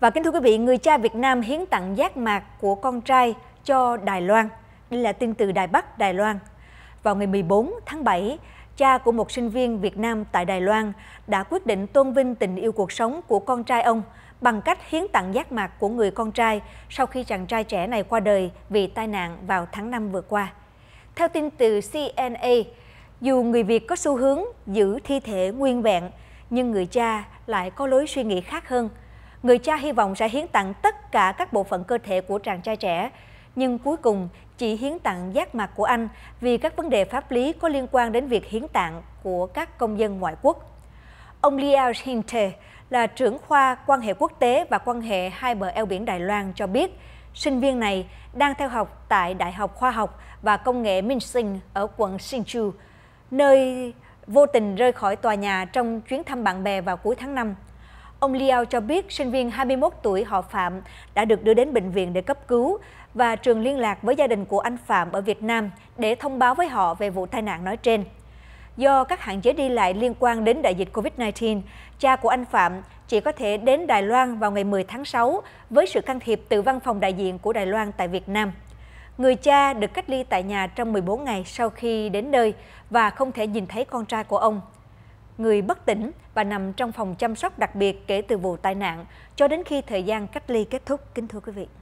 Và kính thưa quý vị, người cha Việt Nam hiến tặng giác mạc của con trai cho Đài Loan. Đây là tin từ Đài Bắc, Đài Loan. Vào ngày 14 tháng 7, cha của một sinh viên Việt Nam tại Đài Loan đã quyết định tôn vinh tình yêu cuộc sống của con trai ông bằng cách hiến tặng giác mạc của người con trai sau khi chàng trai trẻ này qua đời vì tai nạn vào tháng 5 vừa qua. Theo tin từ CNA, dù người Việt có xu hướng giữ thi thể nguyên vẹn, nhưng người cha lại có lối suy nghĩ khác hơn – người cha hy vọng sẽ hiến tặng tất cả các bộ phận cơ thể của chàng trai trẻ. Nhưng cuối cùng chỉ hiến tặng giác mạc của anh vì các vấn đề pháp lý có liên quan đến việc hiến tặng của các công dân ngoại quốc. Ông Liao Hinte là trưởng khoa quan hệ quốc tế và quan hệ hai bờ eo biển Đài Loan cho biết, sinh viên này đang theo học tại Đại học Khoa học và Công nghệ Minxin ở quận Hsinchu, nơi vô tình rơi khỏi tòa nhà trong chuyến thăm bạn bè vào cuối tháng 5. Ông Liao cho biết sinh viên 21 tuổi họ Phạm đã được đưa đến bệnh viện để cấp cứu và trường liên lạc với gia đình của anh Phạm ở Việt Nam để thông báo với họ về vụ tai nạn nói trên. Do các hạn chế đi lại liên quan đến đại dịch COVID-19, cha của anh Phạm chỉ có thể đến Đài Loan vào ngày 10 tháng 6 với sự can thiệp từ văn phòng đại diện của Đài Loan tại Việt Nam. Người cha được cách ly tại nhà trong 14 ngày sau khi đến nơi và không thể nhìn thấy con trai của ông người bất tỉnh và nằm trong phòng chăm sóc đặc biệt kể từ vụ tai nạn cho đến khi thời gian cách ly kết thúc. Kính thưa quý vị.